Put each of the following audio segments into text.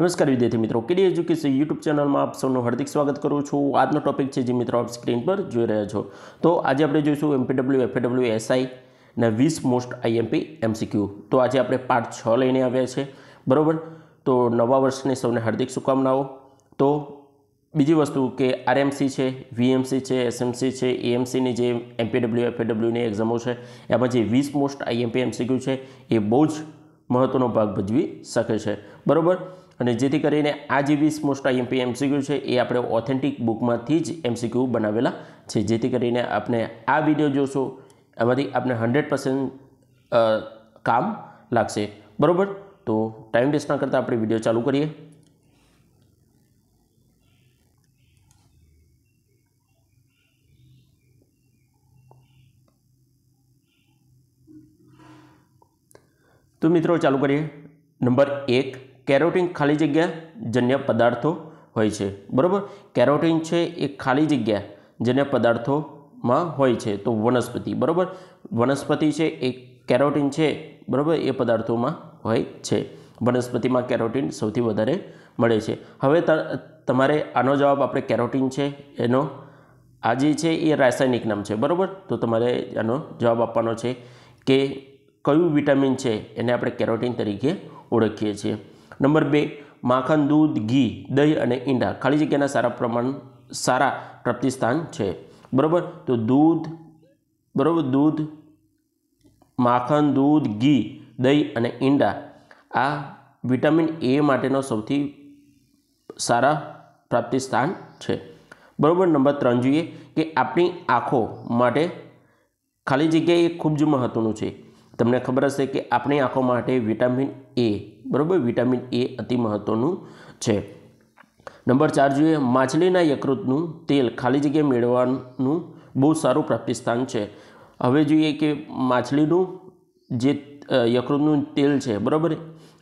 નમસ્કાર વિદ્યાર્થી મિત્રો કેડી એજ્યુકેશન યુટ્યુબ ચેનલમાં આપ સૌનું હાર્દિક સ્વાગત કરું છું આજનો ટોપિક છે જે મિત્રો આપ સ્ક્રીન પર જોઈ રહ્યા છો તો આજે આપણે જોઈશું એમપીડબ્લ્યુ એફએડબ્લ્યુ એસઆઈ ને વીસ મોસ્ટ આઈએમપી એમસીક્યુ તો આજે આપણે પાર્ટ છ લઈને આવ્યા છે બરાબર તો નવા વર્ષની સૌને હાર્દિક શુભકામનાઓ તો બીજી વસ્તુ કે આરએમસી છે વીએમસી છે એસએમસી છે એએમસીની જે એમપીડબ્લ્યુ એફએડબ્લ્યુની એક્ઝામો છે એમાં જે વીસ મોસ્ટ આઈએમપી એમસીક્યુ છે એ બહુ જ મહત્ત્વનો ભાગ ભજવી શકે છે બરાબર અને જેથી કરીને આ જે વીસ મોસ્ટ આઈએમપી એમસીક્યુ છે એ આપણે ઓથેન્ટિક બુકમાંથી જ એમસીક્યુ બનાવેલા છે જેથી કરીને આપણે આ વિડીયો જોશો એમાંથી આપણે હંડ્રેડ પર્સન્ટ કામ લાગશે બરાબર તો ટાઈમ વેસ્ટ ના કરતાં આપણે વિડીયો ચાલુ કરીએ તો મિત્રો ચાલુ કરીએ નંબર એક કેરોટીન ખાલી જગ્યા જન્ય પદાર્થો હોય છે બરાબર કેરોટીન છે એ ખાલી જગ્યા જન્ય પદાર્થોમાં હોય છે તો વનસ્પતિ બરાબર વનસ્પતિ છે એ કેરોટીન છે બરાબર એ પદાર્થોમાં હોય છે વનસ્પતિમાં કેરોટીન સૌથી વધારે મળે છે હવે તમારે આનો જવાબ આપણે કેરોટીન છે એનો આ જે છે એ રાસાયણિક નામ છે બરાબર તો તમારે આનો જવાબ આપવાનો છે કે કયું વિટામિન છે એને આપણે કેરોટીન તરીકે ઓળખીએ છીએ નંબર બે માખણ દૂધ ઘી દહીં અને ઈંડા ખાલી જગ્યાના સારા પ્રમાણ સારા પ્રાપ્તિસ્થાન છે બરાબર તો દૂધ બરાબર દૂધ માખણ દૂધ ઘી દહીં અને ઈંડા આ વિટામિન એ માટેનો સૌથી સારા પ્રાપ્તિસ્થાન છે બરાબર નંબર ત્રણ જોઈએ કે આપણી આંખો માટે ખાલી જગ્યા એ ખૂબ જ મહત્ત્વનું છે તમને ખબર હશે કે આપણી આંખો માટે વિટામિન એ બરાબર વિટામિન એ અતિ મહત્ત્વનું છે નંબર ચાર જોઈએ માછલીના યકૃતનું તેલ ખાલી જગ્યાએ મેળવવાનું બહુ સારું પ્રાપ્તિ છે હવે જોઈએ કે માછલીનું જે યકૃતનું તેલ છે બરાબર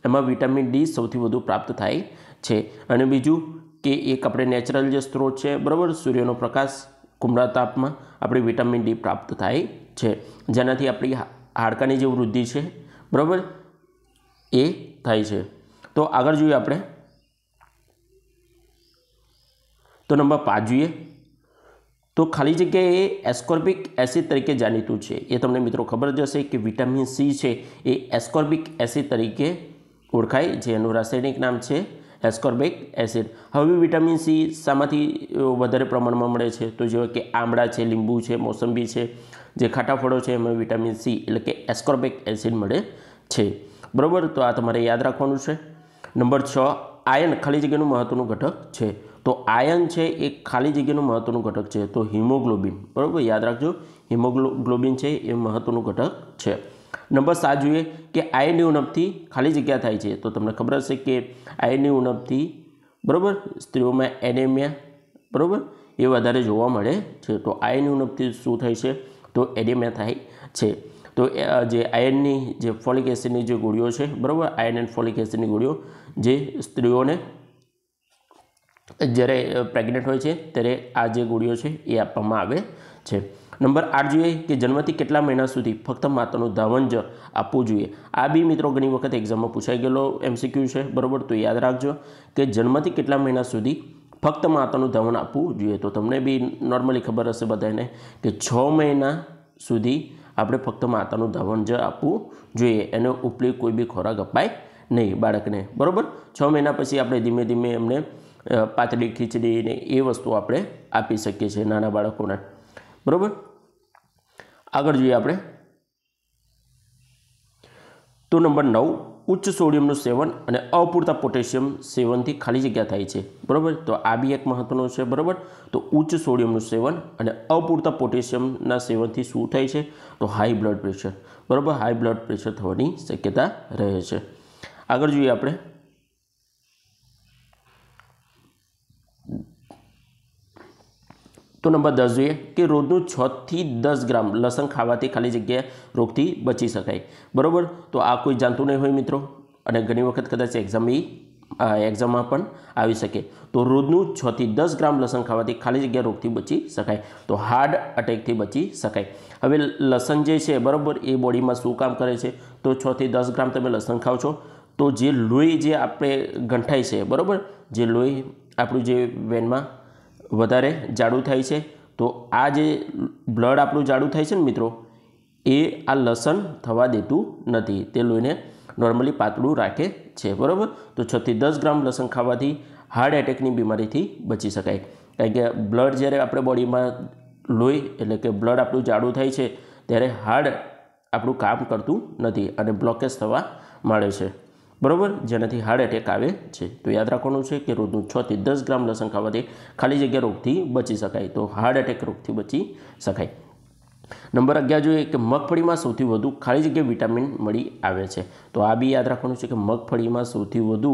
એમાં વિટામિન ડી સૌથી વધુ પ્રાપ્ત થાય છે અને બીજું કે એક આપણે નેચરલ જે સ્ત્રોત છે બરાબર સૂર્યનો પ્રકાશ કુમળા તાપમાં આપણે વિટામિન ડી પ્રાપ્ત થાય છે જેનાથી આપણી હાડકાની જે વૃદ્ધિ છે બરાબર એ થાય છે તો આગળ જોઈએ આપણે તો નંબર પાંચ જોઈએ તો ખાલી જગ્યાએ એસ્કોર્બિક એસિડ તરીકે જાણીતું છે એ તમને મિત્રો ખબર જ હશે કે વિટામિન સી છે એ એસ્કોર્બિક એસિડ તરીકે ઓળખાય છે એનું રાસાયણિક નામ છે એસ્કોર્બિક એસિડ હવે વિટામિન સી શામાંથી વધારે પ્રમાણમાં મળે છે તો જેવા કે આમળા છે લીંબુ છે મોસંબી છે જે ખાટા ફળો છે એમાં વિટામિન સી એટલે કે એસ્કોર્બિક એસિડ મળે છે બરાબર તો આ તમારે યાદ રાખવાનું છે નંબર છ આયન ખાલી જગ્યાનું મહત્ત્વનું ઘટક છે તો આયન છે એ ખાલી જગ્યાનું મહત્ત્વનું ઘટક છે તો હિમોગ્લોબિન બરાબર યાદ રાખજો હિમોગ્લોબિન છે એ મહત્ત્વનું ઘટક છે નંબર સાત જોઈએ કે આયનની ઉણપથી ખાલી જગ્યા થાય છે તો તમને ખબર હશે કે આયનની ઉણપથી બરાબર સ્ત્રીઓમાં એનેમિયા બરાબર એ વધારે જોવા મળે છે તો આયનની ઉણપથી શું થાય છે તો એનેમિયા થાય છે તો જે આયનની જે ફોલિક એસિડની જે ગોળીઓ છે બરાબર આયન એન્ડ ફોલિક એસિડની ગોળીઓ જે સ્ત્રીઓને જ્યારે પ્રેગ્નન્ટ હોય છે ત્યારે આ જે ગોળીઓ છે એ આપવામાં આવે છે નંબર આઠ જોઈએ કે જન્મથી કેટલા મહિના સુધી ફક્ત માતાનું ધાવન જ આપવું જોઈએ આ બી મિત્રો ઘણી વખત એક્ઝામમાં પૂછાઈ ગયેલો એમસીક્યુ છે બરાબર તો યાદ રાખજો કે જન્મથી કેટલા મહિના સુધી ફક્ત માતાનું ધાવન આપવું જોઈએ તો તમને બી નોર્મલી ખબર હશે બધાને કે છ મહિના સુધી આપણે ફક્ત માતાનું ધાવણ જ આપવું જોઈએ એને ઉપલી કોઈ બી ખોરાક અપાય નહીં બાળકને બરાબર છ મહિના પછી આપણે ધીમે ધીમે એમને પાતળી ખીચડી ને એ વસ્તુ આપણે આપી શકીએ છીએ નાના બાળકોને બરાબર આગળ જોઈએ આપણે તો નંબર નવ ઉચ્ચ સોડિયમનું સેવન અને અપૂરતા પોટેશિયમ સેવનથી ખાલી જગ્યા થાય છે બરાબર તો આ બી એક મહત્ત્વનું છે બરાબર તો ઉચ્ચ સોડિયમનું સેવન અને અપૂરતા પોટેશિયમના સેવનથી શું થાય છે તો હાઈ બ્લડ પ્રેશર બરાબર હાઈ બ્લડ પ્રેશર થવાની શક્યતા રહે છે આગળ જોઈએ આપણે તો નંબર દસ જોઈએ કે રોજનું છથી દસ ગ્રામ લસણ ખાવાથી ખાલી જગ્યાએ રોગથી બચી શકાય બરાબર તો આ કોઈ જાણતું નહીં હોય મિત્રો અને ઘણી વખત કદાચ એક્ઝામ એ એક્ઝામમાં પણ આવી શકે તો રોજનું છથી દસ ગ્રામ લસણ ખાવાથી ખાલી જગ્યા રોગથી બચી શકાય તો હાર્ડ અટેકથી બચી શકાય હવે લસણ જે છે બરાબર એ બોડીમાં શું કામ કરે છે તો છથી દસ ગ્રામ તમે લસણ ખાવ છો તો જે લોહી જે આપણે ગંઠાય છે બરાબર જે લોહી આપણું જે વેનમાં વધારે જાડું થાય છે તો આ જે બ્લડ આપણું જાડું થાય છે ને મિત્રો એ આ લસણ થવા દેતું નથી તે લોહીને નોર્મલી પાતળું રાખે છે બરાબર તો છથી દસ ગ્રામ લસણ ખાવાથી હાર્ટ એટેકની બીમારીથી બચી શકાય કારણ કે બ્લડ જ્યારે આપણે બોડીમાં લોહી એટલે કે બ્લડ આપણું જાડું થાય છે ત્યારે હાર્ડ આપણું કામ કરતું નથી અને બ્લોકેજ થવા માંડે છે બરાબર જેનાથી હાર્ટ એટેક આવે છે તો યાદ રાખવાનું છે કે રોજનું છથી દસ ગ્રામ લસણ ખાવાથી ખાલી જગ્યા રોગથી બચી શકાય તો હાર્ટ એટેક રોગથી બચી શકાય નંબર અગિયાર જોઈએ કે મગફળીમાં સૌથી વધુ ખાલી જગ્યાએ વિટામિન મળી આવે છે તો આ બી યાદ રાખવાનું છે કે મગફળીમાં સૌથી વધુ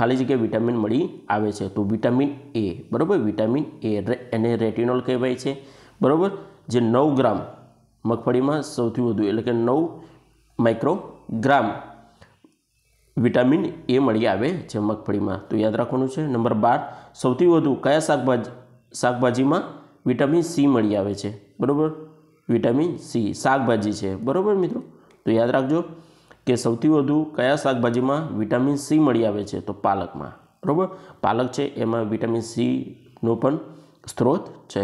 ખાલી જગ્યાએ વિટામિન મળી આવે છે તો વિટામિન એ બરાબર વિટામિન એ એને રેટિનોલ કહેવાય છે બરાબર જે નવ ગ્રામ મગફળીમાં સૌથી વધુ એટલે કે નવ માઇક્રોગ્રામ વિટામિન એ મળી આવે છે મગફળીમાં તો યાદ રાખવાનું છે નંબર બાર સૌથી વધુ કયા શાકભાજી શાકભાજીમાં વિટામિન સી મળી આવે છે બરાબર વિટામિન સી શાકભાજી છે બરાબર મિત્રો તો યાદ રાખજો કે સૌથી વધુ કયા શાકભાજીમાં વિટામિન સી મળી આવે છે તો પાલકમાં બરાબર પાલક છે એમાં વિટામિન સીનો પણ સ્ત્રોત છે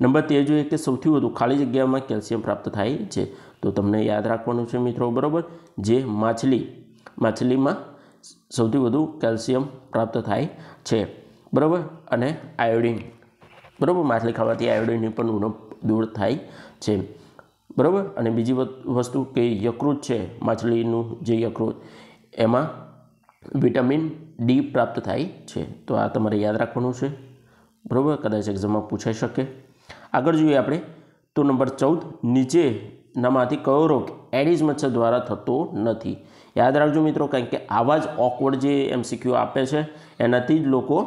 નંબર તે જોઈએ કે સૌથી વધુ ખાલી જગ્યામાં કેલ્શિયમ પ્રાપ્ત થાય છે તો તમને યાદ રાખવાનું છે મિત્રો બરાબર જે માછલી માછલીમાં સૌથી વધુ કેલ્શિયમ પ્રાપ્ત થાય છે બરાબર અને આયોડિન બરાબર માછલી ખાવાથી આયોડિનની પણ ઉણપ દૂર થાય છે બરાબર અને બીજી વસ્તુ કે યકૃત છે માછલીનું જે યકૃત એમાં વિટામિન ડી પ્રાપ્ત થાય છે તો આ તમારે યાદ રાખવાનું છે બરાબર કદાચ એક્ઝામમાં પૂછાઈ શકે આગળ જોઈએ આપણે તો નંબર ચૌદ નીચેનામાંથી કયો રોગ એડિઝ મચ્છર દ્વારા થતો નથી યાદ રાખજો મિત્રો કારણ કે આવા જ ઓકવર્ડ જે એમસીક્યુ આપે છે એનાથી જ લોકો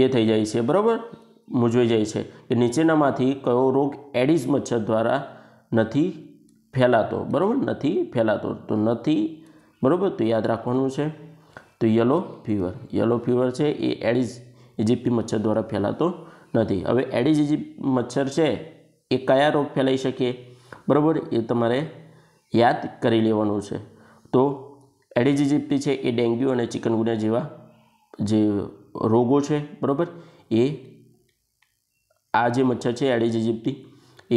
એ થઈ જાય છે બરાબર મૂંઝવાઈ જાય છે કે નીચેનામાંથી કયો રોગ એડિઝ મચ્છર દ્વારા નથી ફેલાતો બરાબર નથી ફેલાતો તો નથી બરાબર તો યાદ રાખવાનું છે તો યલો ફીવર યલો ફીવર છે એ એડિઝ ઇજિપ્તી મચ્છર દ્વારા ફેલાતો નથી હવે એડિઝ ઇજિપ્ત મચ્છર છે એ કયા રોગ ફેલાઈ શકે બરાબર એ તમારે યાદ કરી લેવાનું છે તો એડિજીજીપી છે એ ડેન્ગ્યુ અને ચિકનગુનિયા જેવા જે રોગો છે બરાબર એ આ જે મચ્છર છે એડિજીજીપી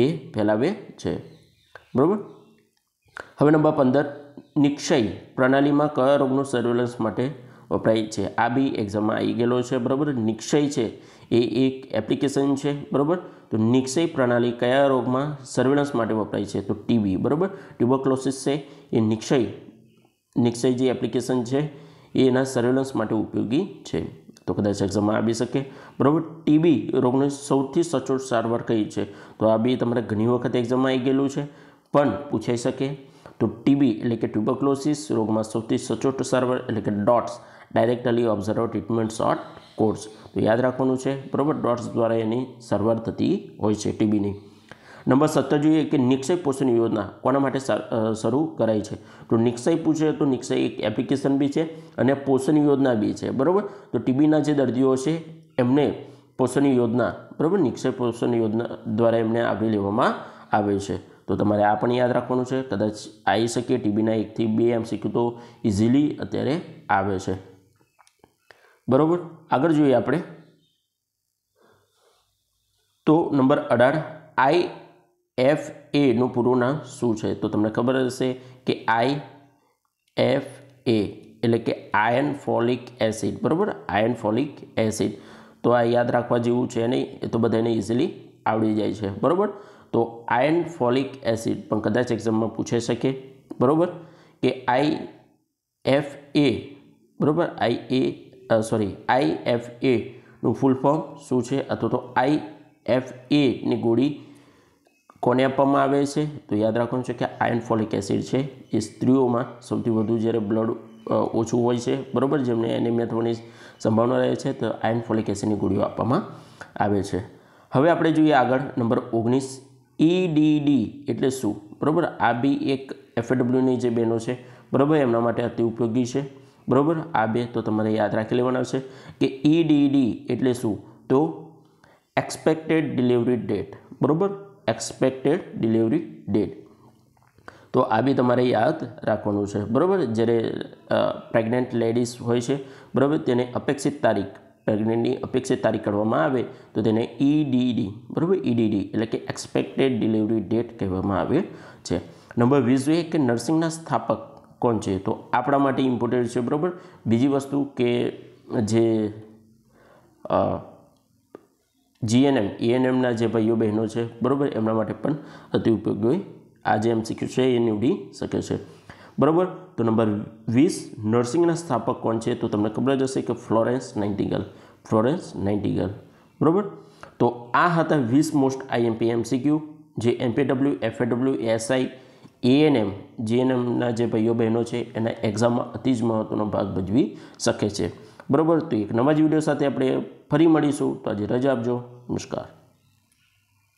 એ ફેલાવે છે બરાબર હવે નંબર પંદર નિક્ષય પ્રણાલીમાં કયા રોગનું સર્વેલન્સ માટે વપરાય છે આ બી એક્ઝામમાં આવી ગયેલો છે બરાબર નિક્ષય છે એ એક એપ્લિકેશન છે બરાબર તો નિક્ષય પ્રણાલી કયા રોગમાં સર્વેલન્સ માટે વપરાય છે તો ટીબી બરાબર ટ્યુબરક્લોસિસ છે એ નિક્ષય નિક્ષય જે એપ્લિકેશન છે એ એના સર્વેલન્સ માટે ઉપયોગી છે તો કદાચ એક્ઝામમાં આવી શકે બરાબર ટીબી રોગની સૌથી સચોટ સારવાર કઈ છે તો આ બી તમારે ઘણી વખત એક્ઝામમાં આવી ગયેલું છે પણ પૂછાઈ શકે તો ટીબી એટલે કે ટ્યુબરક્લોસિસ રોગમાં સૌથી સચોટ સારવાર એટલે કે DOTS directly observe treatment short course તો યાદ રાખવાનું છે બરોબર ડોટ્સ દ્વારા એની સારવાર થતી હોય છે ટીબીની નંબર સત્તર જોઈએ કે નિક્ષય પોષણ યોજના કોના માટે શરૂ કરાઈ છે તો નિક્ષય પૂછે તો નિક્ષય એક એપ્લિકેશન બી છે અને પોષણ યોજના બી છે બરાબર તો ટીબીના જે દર્દીઓ છે એમને પોષણ યોજના બરાબર નિક્ષય પોષણ યોજના દ્વારા એમને આવરી લેવામાં આવે છે તો તમારે આ પણ યાદ રાખવાનું છે કદાચ આવી શકે ટીબીના એકથી બે એમ એમસીક્યુ તો ઇઝીલી અત્યારે આવે છે બરાબર આગળ જોઈએ આપણે તો નંબર અઢાર આઈ એફ એનું પૂરું નામ શું છે તો તમને ખબર હશે કે આઈ એફ એ એટલે કે આયન ફોલિક એસિડ બરાબર આયન ફોલિક એસિડ તો આ યાદ રાખવા જેવું છે નહીં એ તો બધાને ઇઝીલી આવડી જાય છે બરાબર તો આયન ફોલિક એસિડ પણ કદાચ એક્ઝામમાં પૂછે શકે બરાબર કે આઈ એફ એ બરાબર આઈ એ સોરી આઈ એફ એનું ફૂલ ફોર્મ શું છે અથવા તો આઈ એફ એની ગોળી કોને આપવામાં આવે છે તો યાદ રાખવાનું છે કે આયર્ન ફોલિક એસિડ છે એ સ્ત્રીઓમાં સૌથી વધુ જ્યારે બ્લડ ઓછું હોય છે બરાબર જેમને એનિમિયા થવાની સંભાવના રહે છે તો આયર્ન ફોલિક એસિડની ગોળીઓ આપવામાં આવે છે હવે આપણે જોઈએ આગળ નંબર ઓગણીસ ઈડીડી e એટલે શું બરાબર આ બી એક એફએડબ્લ્યુની જે બેનો છે બરાબર એમના માટે અતિ ઉપયોગી છે બરાબર આ બે તો તમારે યાદ રાખી લેવાના છે કે ઈડીડી e એટલે શું તો એક્સપેક્ટેડ ડિલિવરી ડેટ બરાબર એક્સપેક્ટેડ ડિલિવરી ડેટ તો આ બી તમારે યાદ રાખવાનું છે બરાબર જ્યારે પ્રેગ્નન્ટ લેડીઝ હોય છે બરાબર તેને અપેક્ષિત તારીખ પ્રેગ્નન્ટની અપેક્ષિત તારીખ કાઢવામાં આવે તો તેને ઈડીડી બરાબર ઈડીડી એટલે કે એક્સપેક્ટેડ ડિલિવરી ડેટ કહેવામાં આવે છે નંબર વીસ જોઈએ કે નર્સિંગના સ્થાપક કોણ છે તો આપણા માટે ઇમ્પોર્ટન્ટ છે બરાબર બીજી વસ્તુ કે જે જીએનએમ ઈએનએમના જે ભાઈઓ બહેનો છે બરાબર એમના માટે પણ અતિ ઉપયોગી આ જે એમ શીખ્યું છે એ નીવડી શકે છે બરાબર તો નંબર વીસ નર્સિંગના સ્થાપક કોણ છે તો તમને ખબર જ હશે કે ફ્લોરેન્સ નાઇન્ટિગલ ફ્લોરેન્સ નાઇન્ટિગલ બરાબર તો આ હતા વીસ મોસ્ટ આઈએમપી એમસીક્યુ જે એમપીડબ્લ્યુ એફએડબ્લ્યુ એસઆઈ એએનએમ જીએનએમના જે ભાઈઓ બહેનો છે એના એક્ઝામમાં અતિ જ મહત્ત્વનો ભાગ ભજવી શકે છે બરાબર તો એક નવા જ વિડીયો સાથે આપણે ફરી મળીશું તો આજે રજા આપજો નમસ્કાર